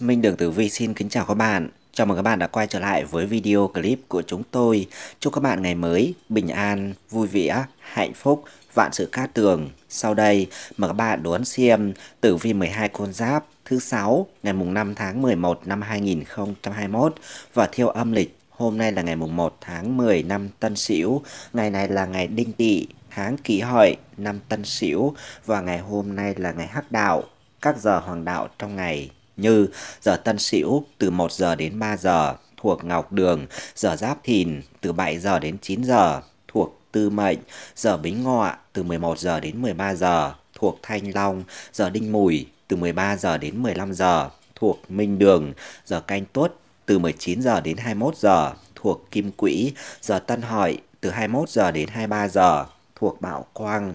Minh Đường Tử Vi xin kính chào các bạn. Chào mừng các bạn đã quay trở lại với video clip của chúng tôi. Chúc các bạn ngày mới bình an, vui vẻ, hạnh phúc, vạn sự cát tường. Sau đây, mời các bạn đón xem Tử Vi 12 con giáp thứ 6 ngày mùng 5 tháng 11 năm 2021 và theo âm lịch Hôm nay là ngày mùng 1 tháng 10 năm Tân Sửu, ngày này là ngày Đinh Tỵ, tháng Kỷ Hợi năm Tân Sửu và ngày hôm nay là ngày Hắc Đạo, các giờ hoàng đạo trong ngày như giờ Tân Sửu từ 1 giờ đến 3 giờ thuộc Ngọc Đường, giờ Giáp Thìn từ 7 giờ đến 9 giờ thuộc Tư Mệnh, giờ Bính Ngọ từ 11 giờ đến 13 giờ thuộc Thanh Long, giờ Đinh Mùi từ 13 giờ đến 15 giờ thuộc Minh Đường, giờ Canh Tuất từ 19 giờ đến 21 giờ thuộc Kim Quỹ, giờ Tân Hợi từ 21 giờ đến 23 giờ thuộc Bảo Quang.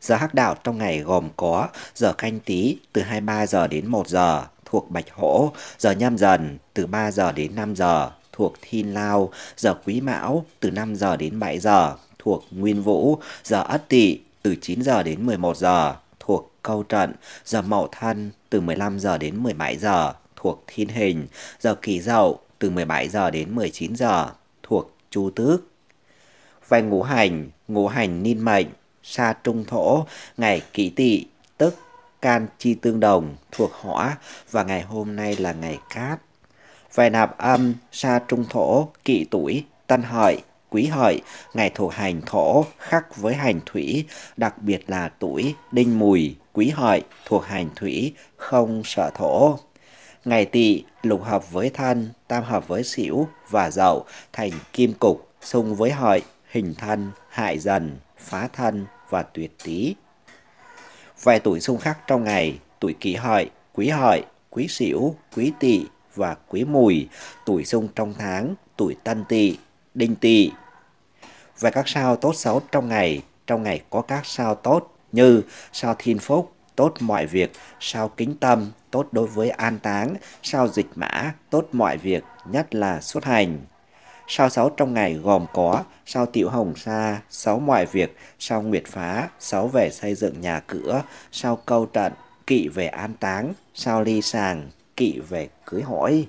Giờ hắc đạo trong ngày gồm có giờ canh tí từ 23 giờ đến 1 giờ thuộc Bạch Hổ, giờ nhâm dần từ 3 giờ đến 5 giờ thuộc Thiên Lao, giờ Quý Mão từ 5 giờ đến 7 giờ thuộc Nguyên Vũ, giờ Ất Tỵ từ 9 giờ đến 11 giờ thuộc Câu Trận, giờ Mậu Thân từ 15 giờ đến 17 giờ thuộc Thiên Hình, giờ Kỷ Dậu từ 17 giờ đến 19 giờ thuộc Chu Tước. Về ngũ hành, ngũ hành niên mệnh, sa trung thổ, ngày kỷ tỵ can chi tương đồng thuộc hỏa và ngày hôm nay là ngày cát. Phải nạp âm sa trung thổ, kỵ tuổi, tân hợi, quý hợi, ngày thuộc hành thổ khắc với hành thủy, đặc biệt là tuổi đinh mùi, quý hợi thuộc hành thủy, không sợ thổ. Ngày tỵ lục hợp với thân, tam hợp với xỉu và dậu thành kim cục, xung với hợi, hình thân, hại dần, phá thân và tuyệt tý. Vài tuổi xung khắc trong ngày, tuổi kỷ hợi, quý hợi, quý sửu, quý tỵ và quý mùi, tuổi xung trong tháng, tuổi tân tỵ, đinh tỵ. Về các sao tốt xấu trong ngày, trong ngày có các sao tốt như sao thiên phúc, tốt mọi việc, sao kính tâm, tốt đối với an táng, sao dịch mã, tốt mọi việc, nhất là xuất hành. Sao sáu trong ngày gồm có sao tiểu hồng sa, sáu mọi việc, sao nguyệt phá, sáu về xây dựng nhà cửa, sao câu trận, kỵ về an táng, sao ly sàng, kỵ về cưới hỏi.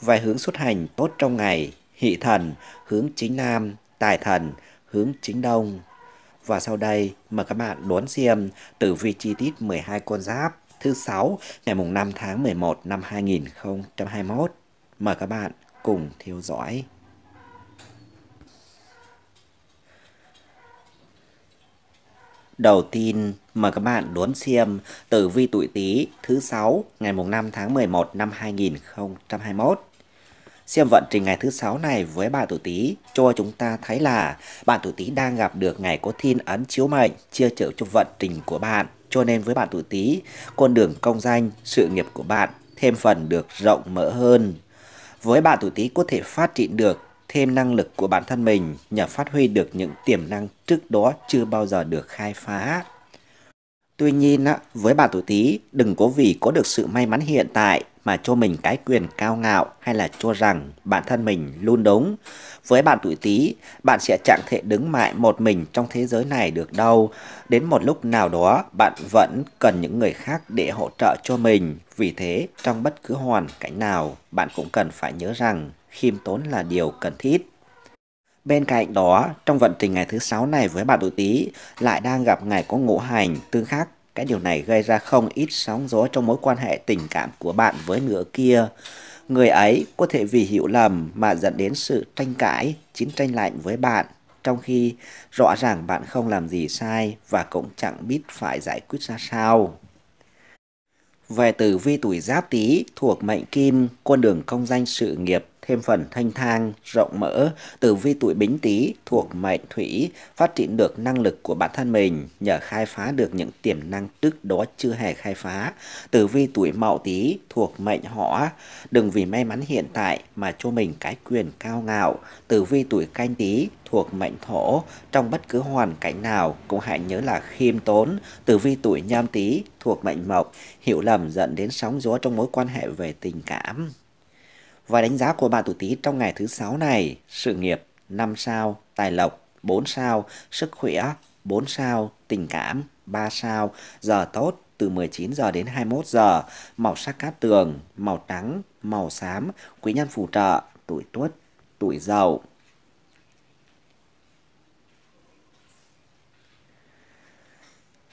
vài hướng xuất hành tốt trong ngày, hỷ thần, hướng chính nam, tài thần, hướng chính đông. Và sau đây, mời các bạn đón xem tử vi chi tiết 12 con giáp thứ sáu ngày mùng 5 tháng 11 năm 2021. Mời các bạn cùng theo dõi. đầu tiên mời các bạn đón xem tử vi tuổi Tý thứ sáu ngày mùng 5 tháng 11 năm 2021. Xem vận trình ngày thứ sáu này với bà tuổi Tý cho chúng ta thấy là bạn tuổi Tý đang gặp được ngày có thiên ấn chiếu mệnh chia trợ cho vận trình của bạn. Cho nên với bạn tuổi Tý, con đường công danh, sự nghiệp của bạn thêm phần được rộng mở hơn. Với bạn tuổi Tý có thể phát triển được thêm năng lực của bản thân mình nhằm phát huy được những tiềm năng trước đó chưa bao giờ được khai phá. Tuy nhiên, với bạn tuổi Tý, đừng có vì có được sự may mắn hiện tại mà cho mình cái quyền cao ngạo hay là cho rằng bản thân mình luôn đúng. Với bạn tuổi Tý, bạn sẽ chẳng thể đứng mãi một mình trong thế giới này được đâu. Đến một lúc nào đó, bạn vẫn cần những người khác để hỗ trợ cho mình. Vì thế, trong bất cứ hoàn cảnh nào, bạn cũng cần phải nhớ rằng khiêm tốn là điều cần thiết. Bên cạnh đó, trong vận trình ngày thứ sáu này với bạn tuổi Tý lại đang gặp ngày có ngũ hành tương khắc. Cái điều này gây ra không ít sóng gió trong mối quan hệ tình cảm của bạn với nửa kia. Người ấy có thể vì hiểu lầm mà dẫn đến sự tranh cãi, chiến tranh lạnh với bạn, trong khi rõ ràng bạn không làm gì sai và cũng chẳng biết phải giải quyết ra sao. Về tử vi tuổi giáp tý thuộc mệnh kim, con đường công danh sự nghiệp thêm phần thanh thang, rộng mở, tử vi tuổi bính tý thuộc mệnh thủy, phát triển được năng lực của bản thân mình nhờ khai phá được những tiềm năng trước đó chưa hề khai phá. Tử vi tuổi mậu tý thuộc mệnh hỏa, đừng vì may mắn hiện tại mà cho mình cái quyền cao ngạo. Tử vi tuổi canh tý thuộc mệnh thổ, trong bất cứ hoàn cảnh nào cũng hãy nhớ là khiêm tốn. Tử vi tuổi nhâm tý thuộc mệnh mộc, hiểu lầm dẫn đến sóng gió trong mối quan hệ về tình cảm và đánh giá của bạn tuổi Tý trong ngày thứ sáu này, sự nghiệp 5 sao, tài lộc 4 sao, sức khỏe 4 sao, tình cảm 3 sao, giờ tốt từ 19 giờ đến 21 giờ, màu sắc cát tường, màu trắng, màu xám, quý nhân phù trợ, tuổi tuất, tuổi dậu.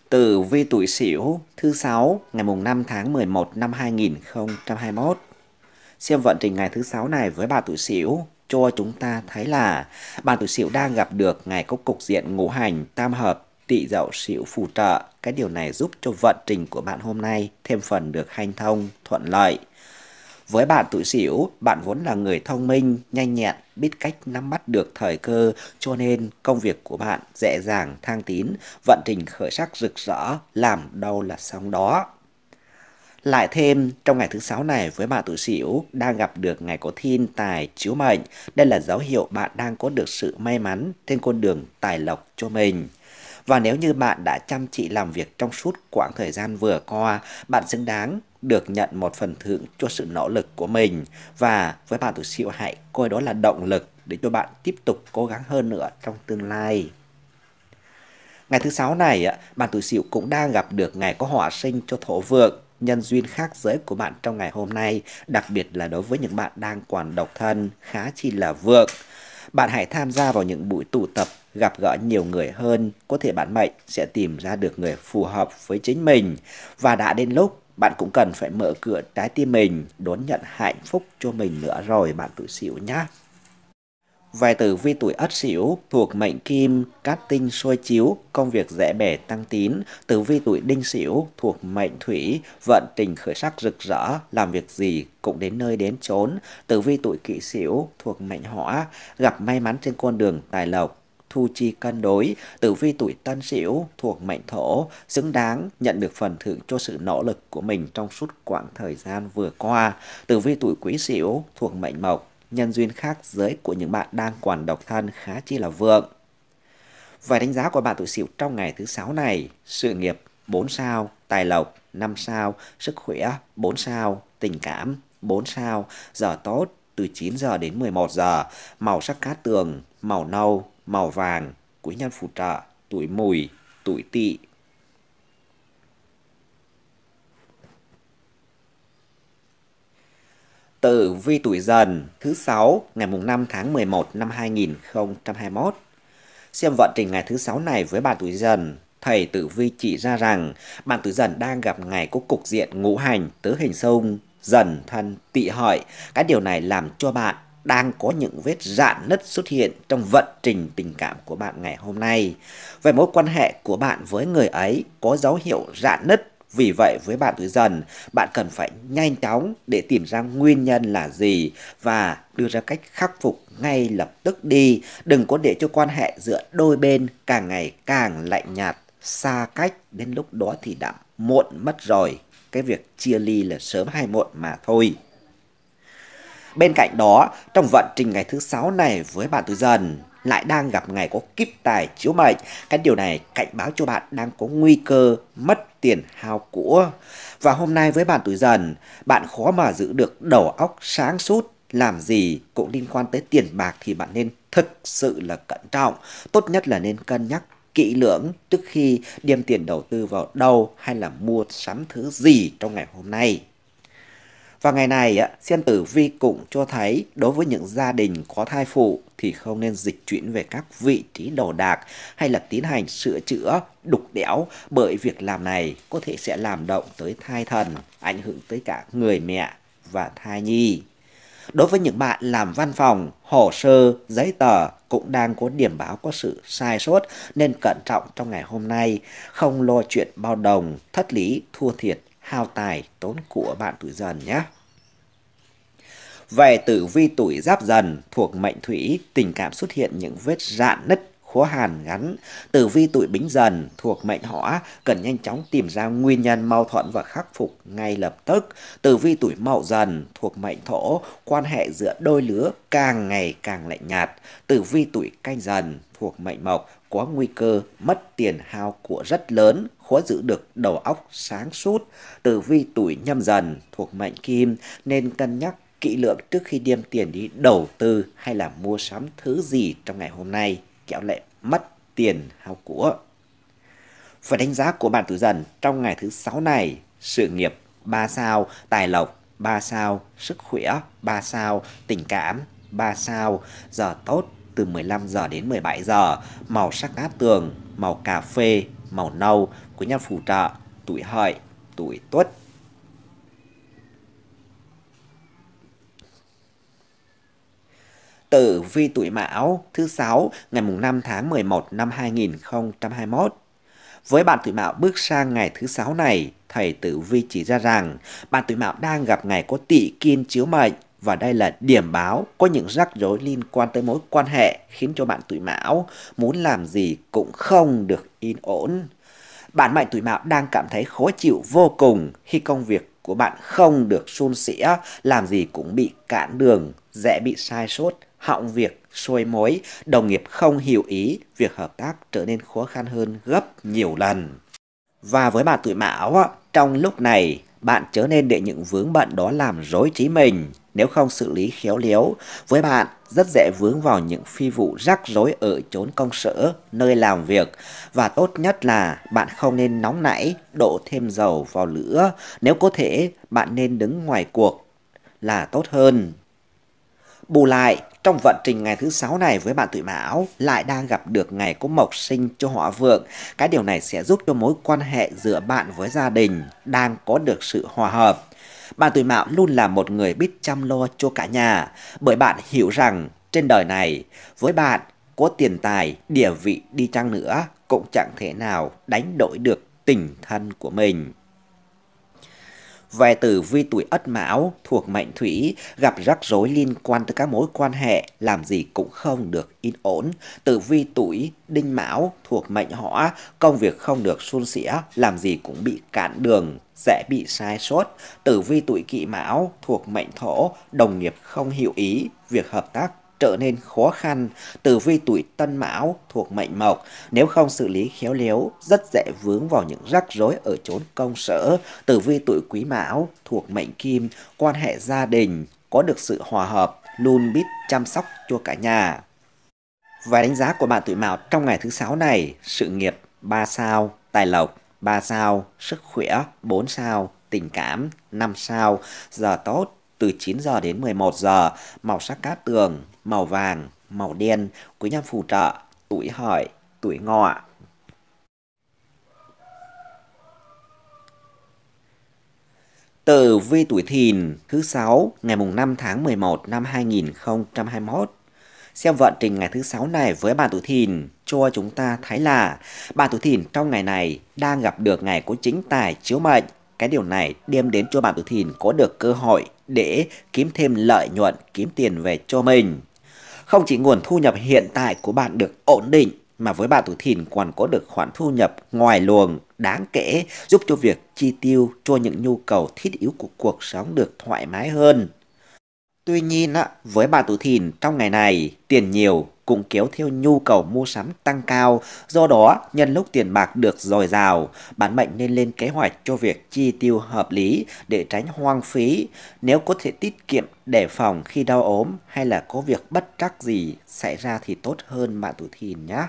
Tử vi tuổi Sửu thứ 6 ngày mùng 5 tháng 11 năm 2021 xem vận trình ngày thứ sáu này với bà tuổi Sửu cho chúng ta thấy là bà tuổi Sửu đang gặp được ngày có cục diện ngũ hành tam hợp tị dậu Sửu phù trợ. Cái điều này giúp cho vận trình của bạn hôm nay thêm phần được hanh thông, thuận lợi. Với bạn tuổi Sửu, bạn vốn là người thông minh, nhanh nhẹn, biết cách nắm bắt được thời cơ, cho nên công việc của bạn dễ dàng, thang tín, vận trình khởi sắc rực rỡ, làm đâu là xong đó. Lại thêm, trong ngày thứ sáu này với bạn tuổi Sửu đang gặp được ngày có thiên tài chiếu mệnh. Đây là dấu hiệu bạn đang có được sự may mắn trên con đường tài lộc cho mình. Và nếu như bạn đã chăm chỉ làm việc trong suốt quãng thời gian vừa qua, bạn xứng đáng được nhận một phần thưởng cho sự nỗ lực của mình. Và với bạn tuổi Sửu hãy coi đó là động lực để cho bạn tiếp tục cố gắng hơn nữa trong tương lai. Ngày thứ sáu này, bạn tuổi Sửu cũng đang gặp được ngày có hỏa sinh cho thổ vượng nhân duyên khác giới của bạn trong ngày hôm nay, đặc biệt là đối với những bạn đang còn độc thân, khá chi là vượng. Bạn hãy tham gia vào những buổi tụ tập, gặp gỡ nhiều người hơn, có thể bạn mệnh sẽ tìm ra được người phù hợp với chính mình. Và đã đến lúc bạn cũng cần phải mở cửa trái tim mình đón nhận hạnh phúc cho mình nữa rồi bạn tự xỉu nhé. Vài tử vi tuổi ất sửu thuộc mệnh kim, cát tinh soi chiếu, công việc dễ bề tăng tín. Tử vi tuổi đinh sửu thuộc mệnh thủy, vận tình khởi sắc rực rỡ, làm việc gì cũng đến nơi đến chốn. Tử vi tuổi kỷ sửu thuộc mệnh hỏa, gặp may mắn trên con đường tài lộc, thu chi cân đối, tử vi tuổi tân sửu thuộc mệnh thổ, xứng đáng nhận được phần thưởng cho sự nỗ lực của mình trong suốt quãng thời gian vừa qua. Tử vi tuổi quý sửu thuộc mệnh mộc, nhân duyên khác giới của những bạn đang còn độc thân khá chi là vượng. Vài đánh giá của bạn tuổi Sửu trong ngày thứ sáu này, sự nghiệp 4 sao, tài lộc 5 sao, sức khỏe 4 sao, tình cảm 4 sao, giờ tốt từ 9 giờ đến 11 giờ, màu sắc cát tường, màu nâu, màu vàng, quý nhân phù trợ, tuổi mùi, tuổi tỵ, tử vi tuổi dần thứ 6 ngày mùng 5 tháng 11 năm 2021. Xem vận trình ngày thứ 6 này với bạn tuổi dần, thầy tử vi chỉ ra rằng bạn tuổi dần đang gặp ngày có cục diện ngũ hành tứ hình xung dần thân tị hợi. Cái điều này làm cho bạn đang có những vết rạn nứt xuất hiện trong vận trình tình cảm của bạn ngày hôm nay. Về mối quan hệ của bạn với người ấy có dấu hiệu rạn nứt vì vậy với bạn tuổi dần, bạn cần phải nhanh chóng để tìm ra nguyên nhân là gì và đưa ra cách khắc phục ngay lập tức đi. Đừng có để cho quan hệ giữa đôi bên càng ngày càng lạnh nhạt, xa cách đến lúc đó thì đã muộn mất rồi. Cái việc chia ly là sớm hay muộn mà thôi. Bên cạnh đó, trong vận trình ngày thứ sáu này với bạn tuổi dần, lại đang gặp ngày có kíp tài chiếu mệnh. Cái điều này cảnh báo cho bạn đang có nguy cơ mất tiền hao của. Và hôm nay với bạn tuổi dần, bạn khó mà giữ được đầu óc sáng suốt làm gì cũng liên quan tới tiền bạc thì bạn nên thực sự là cẩn trọng. Tốt nhất là nên cân nhắc kỹ lưỡng trước khi đem tiền đầu tư vào đâu hay là mua sắm thứ gì trong ngày hôm nay. Và ngày này, á, Siên Tử Vi cũng cho thấy đối với những gia đình có thai phụ thì không nên dịch chuyển về các vị trí đồ đạc hay là tiến hành sửa chữa, đục đẽo bởi việc làm này có thể sẽ làm động tới thai thần, ảnh hưởng tới cả người mẹ và thai nhi. Đối với những bạn làm văn phòng, hồ sơ, giấy tờ cũng đang có điểm báo có sự sai sót nên cẩn trọng trong ngày hôm nay, không lo chuyện bao đồng, thất lý, thua thiệt hao tài tốn của bạn tuổi dần nhé. Về tử vi tuổi giáp dần thuộc mệnh thủy, tình cảm xuất hiện những vết rạn nứt khó hàn ngắn. Tử vi tuổi bính dần thuộc mệnh hỏa cần nhanh chóng tìm ra nguyên nhân mâu thuẫn và khắc phục ngay lập tức. Tử vi tuổi mậu dần thuộc mệnh thổ, quan hệ giữa đôi lứa càng ngày càng lạnh nhạt. Tử vi tuổi canh dần thuộc mệnh mộc có nguy cơ mất tiền hao của rất lớn khó giữ được đầu óc sáng suốt, tử vi tuổi nhâm dần thuộc mệnh kim nên cân nhắc kỹ lưỡng trước khi đem tiền đi đầu tư hay là mua sắm thứ gì trong ngày hôm nay, kẻo lại mất tiền hao của. Và đánh giá của bạn tử dần trong ngày thứ sáu này, sự nghiệp 3 sao, tài lộc 3 sao, sức khỏe 3 sao, tình cảm 3 sao, giờ tốt từ 15 giờ đến 17 giờ, màu sắc cát tường, màu cà phê, màu nâu của nhà phụ trợ tuổi hợi, tuổi tuất. Tử vi tuổi Mão thứ sáu ngày mùng 5 tháng 11 năm 2021. Với bạn tuổi Mão bước sang ngày thứ sáu này, thầy Tử Vi chỉ ra rằng bạn tuổi Mão đang gặp ngày có tỵ kim chiếu mệnh và đây là điểm báo có những rắc rối liên quan tới mối quan hệ khiến cho bạn tuổi mão muốn làm gì cũng không được yên ổn. Bạn mệnh tuổi mão đang cảm thấy khó chịu vô cùng khi công việc của bạn không được suôn sẻ, làm gì cũng bị cản đường, dễ bị sai sót, họng việc, xôi mối, đồng nghiệp không hiểu ý, việc hợp tác trở nên khó khăn hơn gấp nhiều lần. Và với bạn tuổi mão, trong lúc này, bạn trở nên để những vướng bận đó làm rối trí mình, nếu không xử lý khéo léo với bạn rất dễ vướng vào những phi vụ rắc rối ở chốn công sở, nơi làm việc và tốt nhất là bạn không nên nóng nảy, đổ thêm dầu vào lửa, nếu có thể bạn nên đứng ngoài cuộc là tốt hơn. Bù lại, trong vận trình ngày thứ sáu này với bạn tuổi mão lại đang gặp được ngày có mộc sinh cho họ vượng. Cái điều này sẽ giúp cho mối quan hệ giữa bạn với gia đình đang có được sự hòa hợp bạn Tuổi Mão luôn là một người biết chăm lo cho cả nhà, bởi bạn hiểu rằng trên đời này, với bạn, có tiền tài, địa vị đi chăng nữa cũng chẳng thể nào đánh đổi được tình thân của mình về tử vi tuổi ất mão thuộc mệnh thủy gặp rắc rối liên quan tới các mối quan hệ làm gì cũng không được yên ổn tử vi tuổi đinh mão thuộc mệnh hỏa công việc không được suôn sẻ làm gì cũng bị cản đường dễ bị sai sót tử vi tuổi kỵ mão thuộc mệnh thổ đồng nghiệp không hiểu ý việc hợp tác trở nên khó khăn, tử vi tuổi tân mão thuộc mệnh mộc, nếu không xử lý khéo léo, rất dễ vướng vào những rắc rối ở chốn công sở, tử vi tuổi quý mão thuộc mệnh kim, quan hệ gia đình, có được sự hòa hợp, luôn biết chăm sóc cho cả nhà. Và đánh giá của bạn tuổi mão trong ngày thứ sáu này, sự nghiệp 3 sao, tài lộc 3 sao, sức khỏe 4 sao, tình cảm 5 sao, giờ tốt từ 9 giờ đến 11 giờ, màu sắc cát tường màu vàng, màu đen của nhằm phù trợ, tuổi hợi, tuổi ngọ. Tử vi tuổi thìn thứ 6 ngày mùng 5 tháng 11 năm 2021. Xem vận trình ngày thứ 6 này với bà tuổi thìn cho chúng ta thấy là bà tuổi thìn trong ngày này đang gặp được ngày của chính tài chiếu mệnh. Cái điều này đem đến cho bà tuổi thìn có được cơ hội để kiếm thêm lợi nhuận, kiếm tiền về cho mình. Không chỉ nguồn thu nhập hiện tại của bạn được ổn định, mà với bạn tuổi Thìn còn có được khoản thu nhập ngoài luồng đáng kể giúp cho việc chi tiêu cho những nhu cầu thiết yếu của cuộc sống được thoải mái hơn. Tuy nhiên, với bạn tuổi Thìn trong ngày này, tiền nhiều cũng kéo theo nhu cầu mua sắm tăng cao, do đó nhân lúc tiền bạc được dồi dào, bản mệnh nên lên kế hoạch cho việc chi tiêu hợp lý để tránh hoang phí, nếu có thể tiết kiệm để phòng khi đau ốm hay là có việc bất trắc gì xảy ra thì tốt hơn bạn tuổi thìn nhé.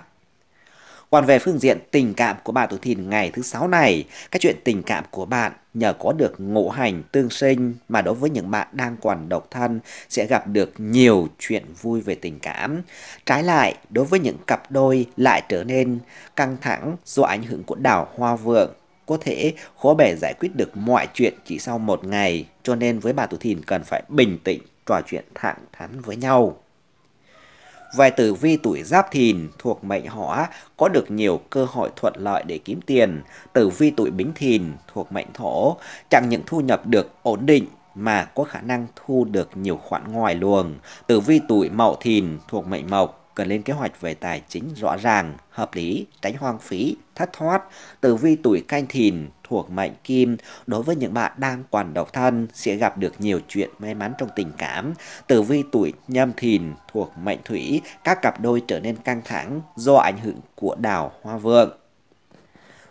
Còn về phương diện tình cảm của bạn tuổi thìn ngày thứ sáu này, các chuyện tình cảm của bạn nhờ có được ngộ hành tương sinh mà đối với những bạn đang còn độc thân sẽ gặp được nhiều chuyện vui về tình cảm. Trái lại, đối với những cặp đôi lại trở nên căng thẳng do ảnh hưởng của đảo Hoa Vượng có thể khó bề giải quyết được mọi chuyện chỉ sau một ngày, cho nên với bà tuổi thìn cần phải bình tĩnh trò chuyện thẳng thắn với nhau vài tử vi tuổi giáp thìn thuộc mệnh hỏa có được nhiều cơ hội thuận lợi để kiếm tiền. Tử vi tuổi bính thìn thuộc mệnh thổ chẳng những thu nhập được ổn định mà có khả năng thu được nhiều khoản ngoài luồng. Tử vi tuổi mậu thìn thuộc mệnh mộc cần lên kế hoạch về tài chính rõ ràng, hợp lý, tránh hoang phí, thất thoát. Tử vi tuổi canh thìn thuộc mệnh kim đối với những bạn đang còn độc thân sẽ gặp được nhiều chuyện may mắn trong tình cảm. Tử vi tuổi nhâm thìn thuộc mệnh thủy các cặp đôi trở nên căng thẳng do ảnh hưởng của đào hoa vượng.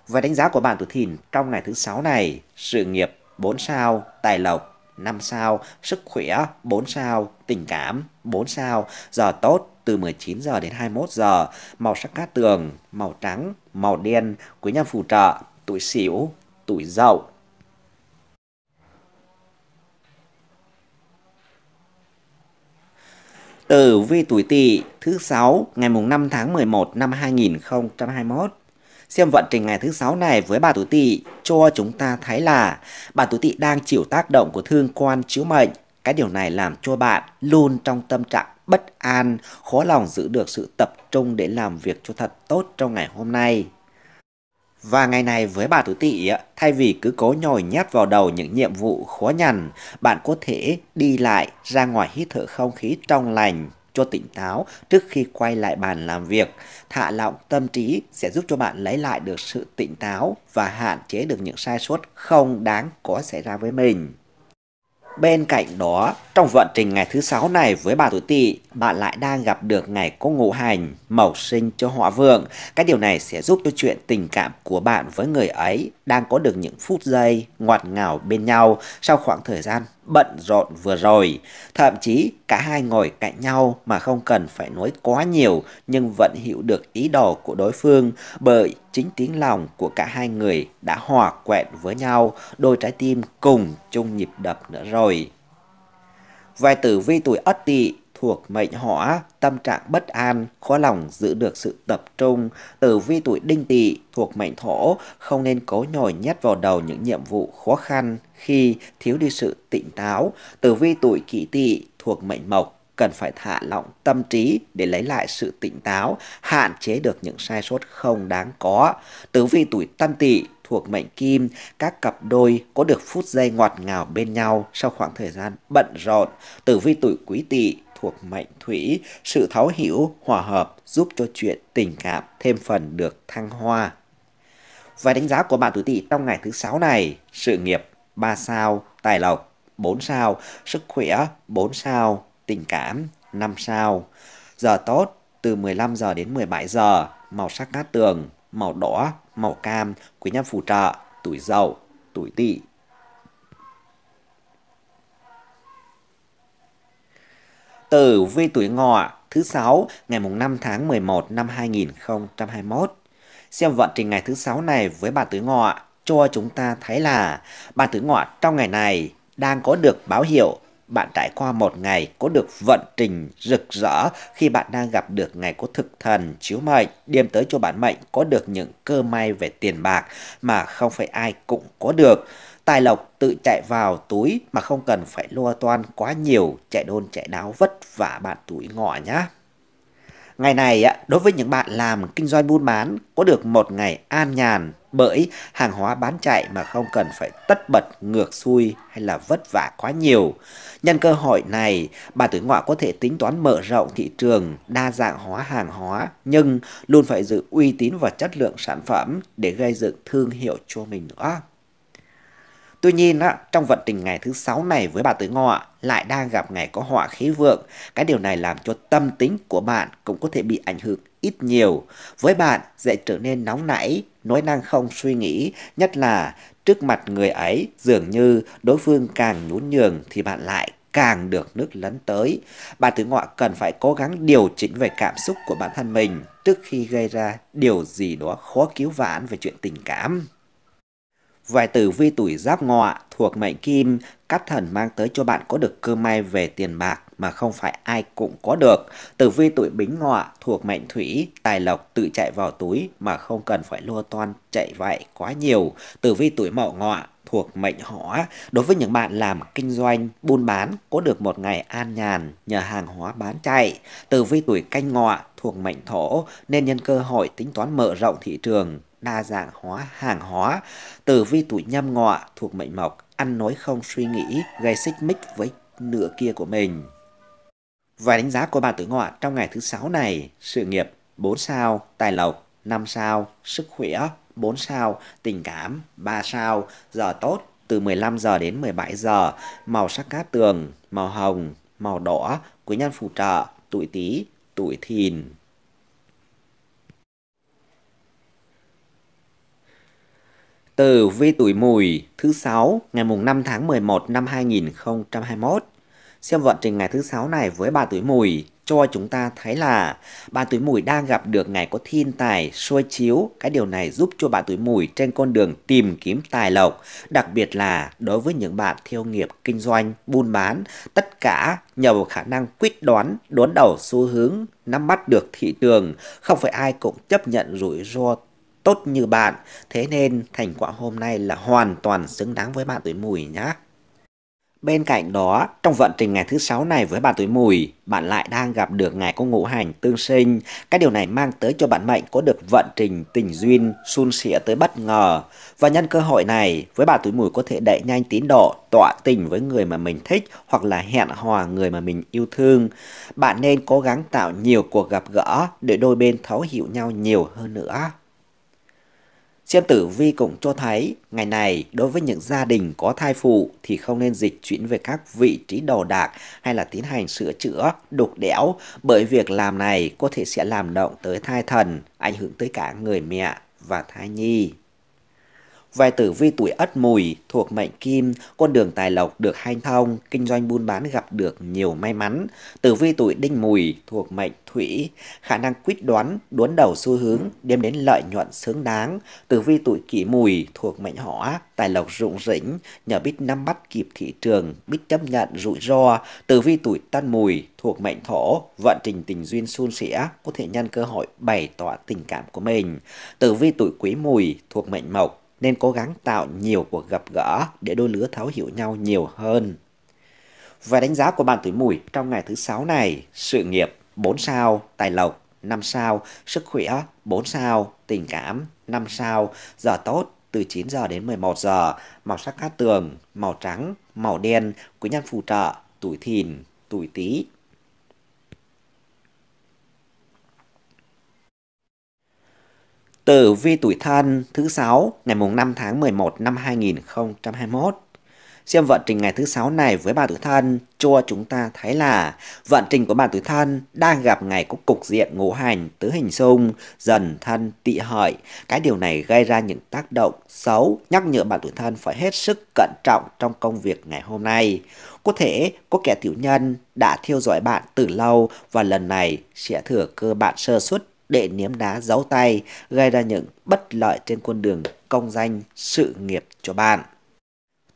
Và đánh giá của bạn tuổi thìn trong ngày thứ sáu này, sự nghiệp 4 sao, tài lộc 5 sao, sức khỏe 4 sao, tình cảm 4 sao, giờ tốt từ 19 giờ đến 21 giờ, màu sắc cát tường, màu trắng, màu đen, quý nhân phù trợ, tuổi xỉu, tuổi dậu. Tử vi tuổi Tỵ thứ 6 ngày mùng 5 tháng 11 năm 2021 xem vận trình ngày thứ sáu này với bà tuổi tỵ cho chúng ta thấy là bà tuổi tỵ đang chịu tác động của thương quan chiếu mệnh. Cái điều này làm cho bạn luôn trong tâm trạng bất an, khó lòng giữ được sự tập trung để làm việc cho thật tốt trong ngày hôm nay. Và ngày này với bà tuổi tỵ, thay vì cứ cố nhồi nhét vào đầu những nhiệm vụ khó nhằn, bạn có thể đi lại ra ngoài hít thở không khí trong lành, cho tỉnh táo trước khi quay lại bàn làm việc. Thả lỏng tâm trí sẽ giúp cho bạn lấy lại được sự tỉnh táo và hạn chế được những sai sót không đáng có xảy ra với mình. Bên cạnh đó, trong vận trình ngày thứ sáu này với bà tuổi tỵ, bạn lại đang gặp được ngày có ngũ hành, màu sinh cho họ vượng. Cái điều này sẽ giúp cho chuyện tình cảm của bạn với người ấy đang có được những phút giây ngọt ngào bên nhau sau khoảng thời gian bận rộn vừa rồi. Thậm chí cả hai ngồi cạnh nhau mà không cần phải nói quá nhiều nhưng vẫn hiểu được ý đồ của đối phương bởi chính tiếng lòng của cả hai người đã hòa quẹn với nhau, đôi trái tim cùng chung nhịp đập nữa rồi. Vài tử vi tuổi Ất Tỵ thuộc mệnh hỏa, tâm trạng bất an, khó lòng giữ được sự tập trung. Tử vi tuổi đinh tỵ thuộc mệnh thổ, không nên cố nhồi nhét vào đầu những nhiệm vụ khó khăn, khi thiếu đi sự tỉnh táo, tử vi tuổi kỷ tỵ thuộc mệnh mộc cần phải thả lỏng tâm trí để lấy lại sự tỉnh táo, hạn chế được những sai sót không đáng có. Tử vi tuổi tân tỵ thuộc mệnh kim, các cặp đôi có được phút giây ngọt ngào bên nhau sau khoảng thời gian bận rộn. Tử vi tuổi quý tỵ thuộc mệnh thủy, sự thấu hiểu, hòa hợp giúp cho chuyện tình cảm thêm phần được thăng hoa. Và đánh giá của bạn tuổi tỵ trong ngày thứ sáu này, sự nghiệp 3 sao, tài lộc 4 sao, sức khỏe 4 sao, tình cảm 5 sao. Giờ tốt từ 15 giờ đến 17 giờ, màu sắc cát tường, màu đỏ, màu cam, quý nhân phù trợ, tuổi dậu, tuổi tỵ. Tử vi tuổi ngọ thứ sáu ngày mùng 5 tháng 11 năm 2021. Xem vận trình ngày thứ sáu này với bà tuổi ngọ cho chúng ta thấy là bạn tử ngọ trong ngày này đang có được báo hiệu bạn trải qua một ngày có được vận trình rực rỡ khi bạn đang gặp được ngày có thực thần chiếu mệnh đem tới cho bản mệnh có được những cơ may về tiền bạc mà không phải ai cũng có được tài lộc tự chạy vào túi mà không cần phải lo toan quá nhiều chạy đôn chạy đáo vất vả bạn tuổi ngọ nhé Ngày này, đối với những bạn làm kinh doanh buôn bán, có được một ngày an nhàn, bởi hàng hóa bán chạy mà không cần phải tất bật ngược xuôi hay là vất vả quá nhiều. Nhân cơ hội này, bà tử ngọ có thể tính toán mở rộng thị trường, đa dạng hóa hàng hóa, nhưng luôn phải giữ uy tín và chất lượng sản phẩm để gây dựng thương hiệu cho mình nữa. Tuy nhiên, trong vận trình ngày thứ sáu này với bà Tử Ngọ lại đang gặp ngày có họa khí vượng. Cái điều này làm cho tâm tính của bạn cũng có thể bị ảnh hưởng ít nhiều. Với bạn, dễ trở nên nóng nảy, nói năng không suy nghĩ, nhất là trước mặt người ấy dường như đối phương càng nhún nhường thì bạn lại càng được nước lấn tới. Bạn tử ngọ cần phải cố gắng điều chỉnh về cảm xúc của bản thân mình trước khi gây ra điều gì đó khó cứu vãn về chuyện tình cảm. Vài tử vi tuổi giáp ngọ thuộc mệnh kim, các thần mang tới cho bạn có được cơ may về tiền bạc, mà không phải ai cũng có được. Tử vi tuổi bính ngọ thuộc mệnh thủy, tài lộc tự chạy vào túi mà không cần phải lua toan chạy vậy quá nhiều. Tử vi tuổi mậu ngọ thuộc mệnh hỏa. Đối với những bạn làm kinh doanh, buôn bán có được một ngày an nhàn nhờ hàng hóa bán chạy. Tử vi tuổi canh ngọ thuộc mệnh thổ nên nhân cơ hội tính toán mở rộng thị trường, đa dạng hóa hàng hóa. Tử vi tuổi nhâm ngọ thuộc mệnh mộc ăn nói không suy nghĩ gây xích mích với nửa kia của mình. Vài đánh giá của bà tử ngọ trong ngày thứ sáu này, sự nghiệp 4 sao, tài lộc 5 sao, sức khỏe 4 sao, tình cảm 3 sao, giờ tốt từ 15 giờ đến 17 giờ, màu sắc cát tường, màu hồng, màu đỏ, quý nhân phù trợ, tuổi tý, tuổi thìn. từ vi tuổi mùi thứ sáu ngày mùng 5 tháng 11 năm 2021 xem vận trình ngày thứ sáu này với bà tuổi mùi cho chúng ta thấy là bà tuổi mùi đang gặp được ngày có thiên tài soi chiếu cái điều này giúp cho bà tuổi mùi trên con đường tìm kiếm tài lộc đặc biệt là đối với những bạn theo nghiệp kinh doanh buôn bán tất cả nhờ vào khả năng quyết đoán đón đầu xu hướng nắm bắt được thị trường không phải ai cũng chấp nhận rủi ro tốt như bạn thế nên thành quả hôm nay là hoàn toàn xứng đáng với bạn tuổi mùi nhé Bên cạnh đó, trong vận trình ngày thứ sáu này với bà tuổi mùi, bạn lại đang gặp được ngày có ngũ hành tương sinh. Cái điều này mang tới cho bạn mệnh có được vận trình tình duyên sun sẻ tới bất ngờ. Và nhân cơ hội này, với bà tuổi mùi có thể đẩy nhanh tín độ, tọa tình với người mà mình thích hoặc là hẹn hò người mà mình yêu thương. Bạn nên cố gắng tạo nhiều cuộc gặp gỡ để đôi bên thấu hiểu nhau nhiều hơn nữa. Xem tử vi cũng cho thấy, ngày này đối với những gia đình có thai phụ thì không nên dịch chuyển về các vị trí đồ đạc hay là tiến hành sửa chữa, đục đẽo bởi việc làm này có thể sẽ làm động tới thai thần, ảnh hưởng tới cả người mẹ và thai nhi. Về tử vi tuổi ất mùi thuộc mệnh kim, con đường tài lộc được hanh thông, kinh doanh buôn bán gặp được nhiều may mắn. Tử vi tuổi đinh mùi thuộc mệnh thủy, khả năng quyết đoán, đốn đầu xu hướng, đem đến lợi nhuận xứng đáng. Tử vi tuổi kỷ mùi thuộc mệnh hỏa, tài lộc rụng rỉnh, nhờ biết nắm bắt kịp thị trường, biết chấp nhận rủi ro. Tử vi tuổi tân mùi thuộc mệnh thổ, vận trình tình duyên suôn sẻ, có thể nhân cơ hội bày tỏ tình cảm của mình. Tử vi tuổi quý mùi thuộc mệnh mộc, nên cố gắng tạo nhiều cuộc gặp gỡ để đôi lứa thấu hiểu nhau nhiều hơn. Về đánh giá của bạn tuổi mùi trong ngày thứ sáu này, sự nghiệp 4 sao, tài lộc 5 sao, sức khỏe 4 sao, tình cảm 5 sao, giờ tốt từ 9 giờ đến 11 giờ, màu sắc cát tường, màu trắng, màu đen, quý nhân phù trợ, tuổi thìn, tuổi tý Tử vi tuổi thân thứ 6 ngày mùng 5 tháng 11 năm 2021. Xem vận trình ngày thứ 6 này với bà tuổi thân cho chúng ta thấy là vận trình của bà tuổi thân đang gặp ngày có cục diện ngũ hành tứ hình xung dần thân tị hợi. Cái điều này gây ra những tác động xấu, nhắc nhở bà tuổi thân phải hết sức cẩn trọng trong công việc ngày hôm nay. Có thể có kẻ tiểu nhân đã theo dõi bạn từ lâu và lần này sẽ thừa cơ bạn sơ xuất để niếm đá giấu tay, gây ra những bất lợi trên con đường công danh sự nghiệp cho bạn.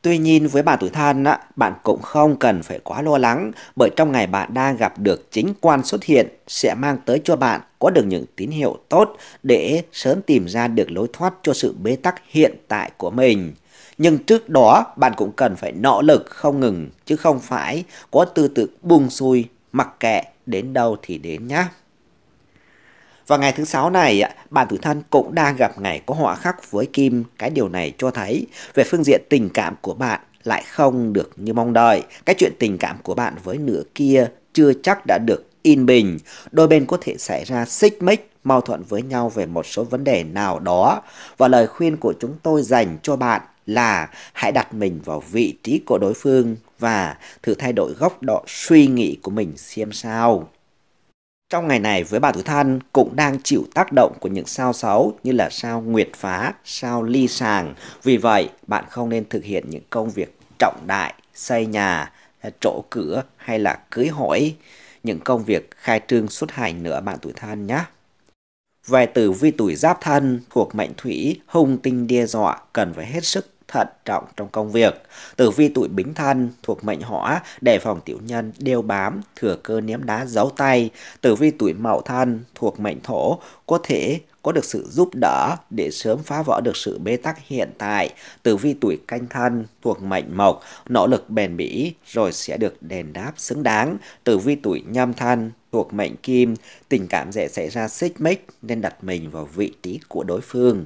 Tuy nhiên với bạn tuổi thân, bạn cũng không cần phải quá lo lắng bởi trong ngày bạn đang gặp được chính quan xuất hiện sẽ mang tới cho bạn có được những tín hiệu tốt để sớm tìm ra được lối thoát cho sự bế tắc hiện tại của mình. Nhưng trước đó bạn cũng cần phải nỗ lực không ngừng chứ không phải có tư tưởng buông xuôi mặc kệ đến đâu thì đến nhé. Và ngày thứ sáu này, bạn tử thân cũng đang gặp ngày có họa khắc với Kim. Cái điều này cho thấy về phương diện tình cảm của bạn lại không được như mong đợi. Cái chuyện tình cảm của bạn với nửa kia chưa chắc đã được in bình. Đôi bên có thể xảy ra xích mích, mâu thuẫn với nhau về một số vấn đề nào đó. Và lời khuyên của chúng tôi dành cho bạn là hãy đặt mình vào vị trí của đối phương và thử thay đổi góc độ suy nghĩ của mình xem sao. Trong ngày này với bà tuổi Thân cũng đang chịu tác động của những sao xấu như là sao nguyệt phá, sao ly sàng. Vì vậy, bạn không nên thực hiện những công việc trọng đại, xây nhà, trổ cửa hay là cưới hỏi những công việc khai trương xuất hành nữa bạn tuổi thân nhé. Về tử vi tuổi giáp thân thuộc mệnh thủy, hung tinh đe dọa cần phải hết sức thận trọng trong công việc. Tử vi tuổi bính thân thuộc mệnh hỏa, đề phòng tiểu nhân, đeo bám, thừa cơ ném đá giấu tay. Tử vi tuổi mậu thân thuộc mệnh thổ, có thể có được sự giúp đỡ để sớm phá vỡ được sự bế tắc hiện tại. Tử vi tuổi canh thân thuộc mệnh mộc, nỗ lực bền bỉ rồi sẽ được đền đáp xứng đáng. Tử vi tuổi nhâm thân thuộc mệnh kim, tình cảm dễ xảy ra xích mích nên đặt mình vào vị trí của đối phương.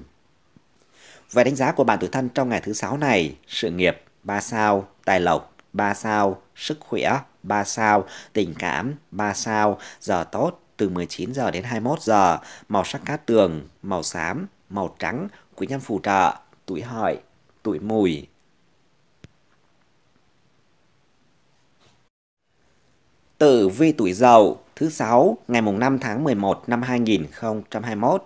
Vậy đánh giá của bạn tuổi thân trong ngày thứ sáu này, sự nghiệp 3 sao, tài lộc 3 sao, sức khỏe 3 sao, tình cảm 3 sao, giờ tốt từ 19 giờ đến 21 giờ, màu sắc cát tường, màu xám, màu trắng, quý nhân phù trợ, tuổi hợi, tuổi mùi. Tử vi tuổi dậu thứ sáu ngày mùng 5 tháng 11 năm 2021.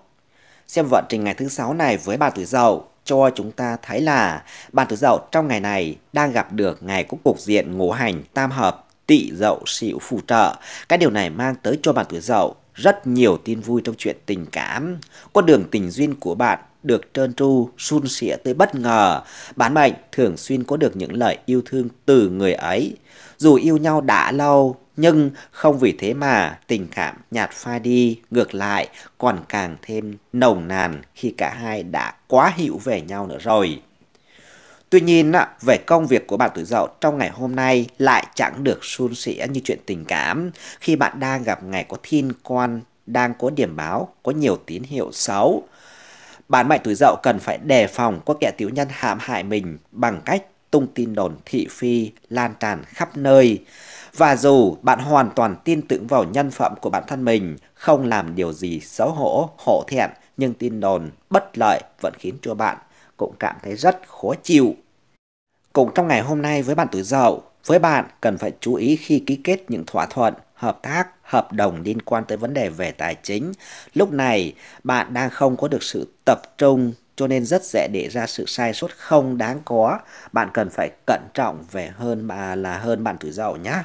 Xem vận trình ngày thứ sáu này với bà tuổi dậu cho chúng ta thấy là bàn tuổi dậu trong ngày này đang gặp được ngày cũng cục diện ngũ hành tam hợp tỵ dậu sửu phù trợ. Cái điều này mang tới cho bạn tuổi dậu rất nhiều tin vui trong chuyện tình cảm. Con đường tình duyên của bạn được trơn tru, sun sẻ tới bất ngờ. Bán mệnh thường xuyên có được những lời yêu thương từ người ấy. Dù yêu nhau đã lâu, nhưng không vì thế mà tình cảm nhạt phai đi, ngược lại còn càng thêm nồng nàn khi cả hai đã quá hiểu về nhau nữa rồi. Tuy nhiên, về công việc của bạn tuổi dậu trong ngày hôm nay lại chẳng được suôn sẻ như chuyện tình cảm khi bạn đang gặp ngày có thiên quan, đang có điểm báo, có nhiều tín hiệu xấu. Bạn mệnh tuổi dậu cần phải đề phòng có kẻ tiểu nhân hãm hại mình bằng cách tung tin đồn thị phi lan tràn khắp nơi. Và dù bạn hoàn toàn tin tưởng vào nhân phẩm của bản thân mình, không làm điều gì xấu hổ, hổ thẹn, nhưng tin đồn bất lợi vẫn khiến cho bạn cũng cảm thấy rất khó chịu. Cũng trong ngày hôm nay với bạn tuổi Dậu, với bạn cần phải chú ý khi ký kết những thỏa thuận, hợp tác, hợp đồng liên quan tới vấn đề về tài chính. Lúc này, bạn đang không có được sự tập trung cho nên rất dễ để ra sự sai sót không đáng có. Bạn cần phải cẩn trọng về hơn mà là hơn bạn tuổi Dậu nhé.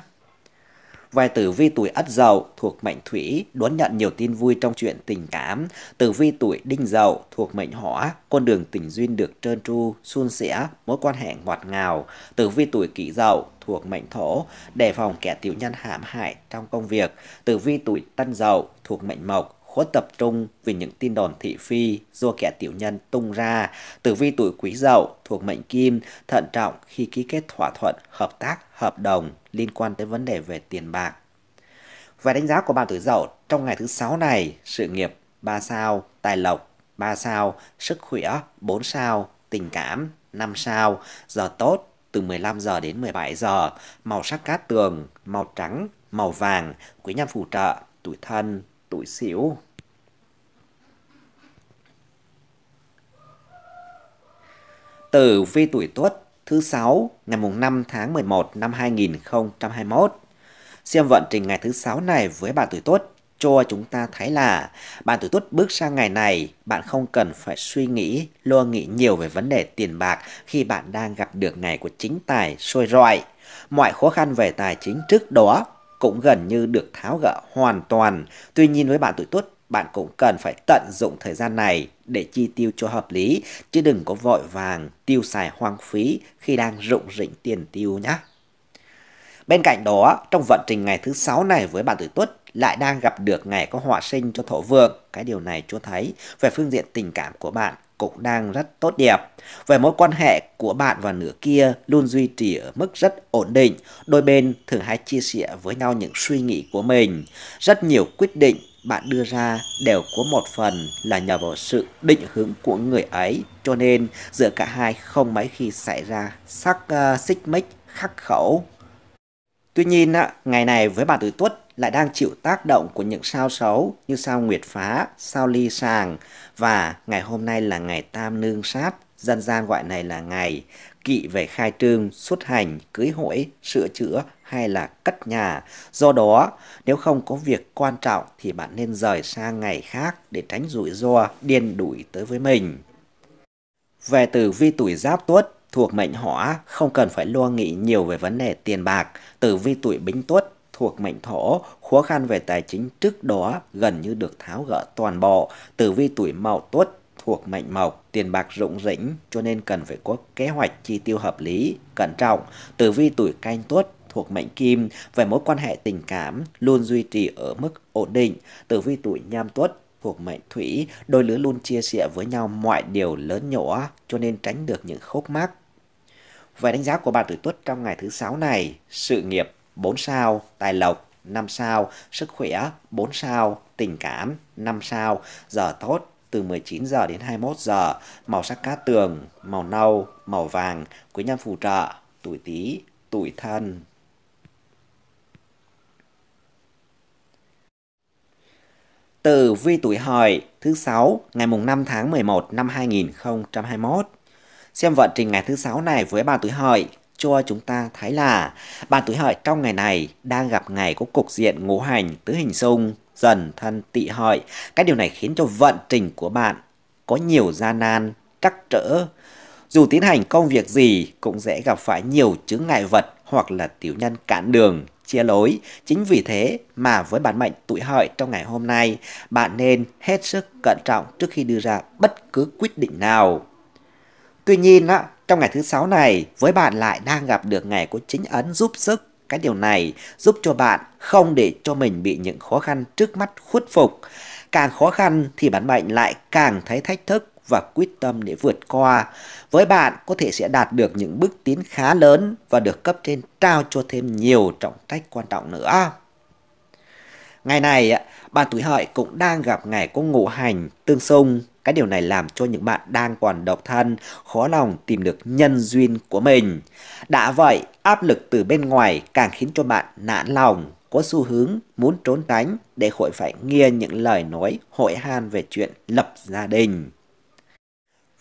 Vài tử vi tuổi Ất Dậu thuộc mệnh Thủy đón nhận nhiều tin vui trong chuyện tình cảm. Tử vi tuổi Đinh Dậu thuộc mệnh Hỏa, con đường tình duyên được trơn tru, suôn sẻ, mối quan hệ ngọt ngào. Tử vi tuổi Kỷ Dậu thuộc mệnh Thổ, đề phòng kẻ tiểu nhân hãm hại trong công việc. Tử vi tuổi Tân Dậu thuộc mệnh Mộc, khó tập trung vì những tin đồn thị phi do kẻ tiểu nhân tung ra. Tử vi tuổi quý dậu thuộc mệnh kim, thận trọng khi ký kết thỏa thuận, hợp tác hợp đồng liên quan tới vấn đề về tiền bạc. Về đánh giá của bạn tuổi dậu trong ngày thứ sáu này, sự nghiệp 3 sao, tài lộc 3 sao, sức khỏe 4 sao, tình cảm 5 sao, giờ tốt từ 15 giờ đến 17 giờ, màu sắc cát tường, màu trắng, màu vàng, quý nhân phù trợ, tuổi thân, tuổi sửu. từ vi tuổi tuất thứ sáu ngày mùng 5 tháng 11 năm 2021. Xem vận trình ngày thứ sáu này với bạn tuổi tuất cho chúng ta thấy là bạn tuổi tuất bước sang ngày này, bạn không cần phải suy nghĩ, lo nghĩ nhiều về vấn đề tiền bạc khi bạn đang gặp được ngày của chính tài sôi rọi. Mọi khó khăn về tài chính trước đó cũng gần như được tháo gỡ hoàn toàn. Tuy nhiên với bạn tuổi tuất bạn cũng cần phải tận dụng thời gian này để chi tiêu cho hợp lý, chứ đừng có vội vàng tiêu xài hoang phí khi đang rụng rỉnh tiền tiêu nhé. Bên cạnh đó, trong vận trình ngày thứ sáu này với bạn tuổi tuất lại đang gặp được ngày có họa sinh cho thổ vượng. Cái điều này cho thấy về phương diện tình cảm của bạn cũng đang rất tốt đẹp. Về mối quan hệ của bạn và nửa kia luôn duy trì ở mức rất ổn định. Đôi bên thường hay chia sẻ với nhau những suy nghĩ của mình. Rất nhiều quyết định bạn đưa ra đều có một phần là nhờ vào sự định hướng của người ấy, cho nên giữa cả hai không mấy khi xảy ra sắc uh, xích mích khắc khẩu. Tuy nhiên, ngày này với bà tuổi tuất lại đang chịu tác động của những sao xấu như sao nguyệt phá, sao ly sàng và ngày hôm nay là ngày tam nương sát, dân gian gọi này là ngày kỵ về khai trương, xuất hành, cưới hỏi, sửa chữa hay là cất nhà. Do đó, nếu không có việc quan trọng thì bạn nên rời xa ngày khác để tránh rủi ro điên đuổi tới với mình. Về tử vi tuổi giáp tuất thuộc mệnh hỏa không cần phải lo nghĩ nhiều về vấn đề tiền bạc. Tử vi tuổi bính tuất thuộc mệnh thổ, khó khăn về tài chính trước đó gần như được tháo gỡ toàn bộ. Tử vi tuổi mậu tuất thuộc mệnh mộc, tiền bạc rụng rỉnh cho nên cần phải có kế hoạch chi tiêu hợp lý, cẩn trọng. Tử vi tuổi canh tuất thuộc mệnh kim về mối quan hệ tình cảm luôn duy trì ở mức ổn định. Tử vi tuổi nhâm tuất thuộc mệnh thủy, đôi lứa luôn chia sẻ với nhau mọi điều lớn nhỏ cho nên tránh được những khúc mắc. Về đánh giá của bạn tuổi tuất trong ngày thứ sáu này, sự nghiệp 4 sao, tài lộc 5 sao, sức khỏe 4 sao, tình cảm 5 sao, giờ tốt từ 19 giờ đến 21 giờ, màu sắc cát tường, màu nâu, màu vàng, quý nhân phù trợ, tuổi Tý, tuổi Thân. từ vi tuổi hợi thứ sáu ngày mùng 5 tháng 11 năm 2021. Xem vận trình ngày thứ sáu này với bà tuổi hợi cho chúng ta thấy là bà tuổi hợi trong ngày này đang gặp ngày có cục diện ngũ hành tứ hình xung dần thân tị hợi. Cái điều này khiến cho vận trình của bạn có nhiều gian nan, trắc trở. Dù tiến hành công việc gì cũng dễ gặp phải nhiều chướng ngại vật hoặc là tiểu nhân cản đường chia lối. Chính vì thế mà với bản mệnh tuổi hợi trong ngày hôm nay, bạn nên hết sức cẩn trọng trước khi đưa ra bất cứ quyết định nào. Tuy nhiên, á trong ngày thứ sáu này, với bạn lại đang gặp được ngày của chính ấn giúp sức. Cái điều này giúp cho bạn không để cho mình bị những khó khăn trước mắt khuất phục. Càng khó khăn thì bản mệnh lại càng thấy thách thức và quyết tâm để vượt qua. Với bạn có thể sẽ đạt được những bước tiến khá lớn và được cấp trên trao cho thêm nhiều trọng trách quan trọng nữa. Ngày này, bạn tuổi hợi cũng đang gặp ngày có ngũ hành tương xung. Cái điều này làm cho những bạn đang còn độc thân khó lòng tìm được nhân duyên của mình. Đã vậy, áp lực từ bên ngoài càng khiến cho bạn nản lòng, có xu hướng muốn trốn tránh để khỏi phải nghe những lời nói hội han về chuyện lập gia đình.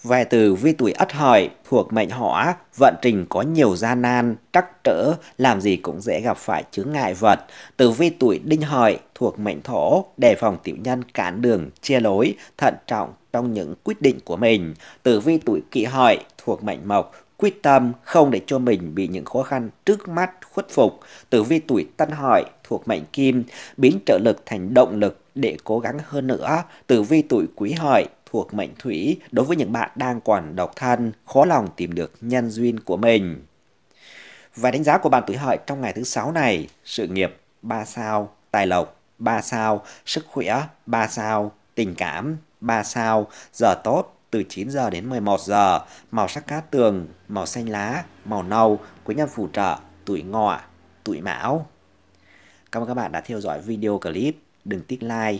Về từ vi tuổi ất hợi thuộc mệnh hỏa, vận trình có nhiều gian nan, trắc trở, làm gì cũng dễ gặp phải chướng ngại vật. Từ vi tuổi đinh hợi thuộc mệnh thổ, đề phòng tiểu nhân cản đường, chia lối, thận trọng trong những quyết định của mình. Từ vi tuổi kỵ hợi thuộc mệnh mộc, quyết tâm không để cho mình bị những khó khăn trước mắt khuất phục. Từ vi tuổi tân hợi thuộc mệnh kim, biến trợ lực thành động lực để cố gắng hơn nữa. Từ vi tuổi quý hợi cuộc mệnh thủy đối với những bạn đang còn độc thân, khó lòng tìm được nhân duyên của mình. Và đánh giá của bạn tuổi hợi trong ngày thứ sáu này, sự nghiệp 3 sao, tài lộc 3 sao, sức khỏe 3 sao, tình cảm 3 sao, giờ tốt từ 9 giờ đến 11 giờ, màu sắc cá tường, màu xanh lá, màu nâu, quý nhân phù trợ, tuổi ngọ, tuổi mão. Cảm ơn các bạn đã theo dõi video clip. Đừng tích like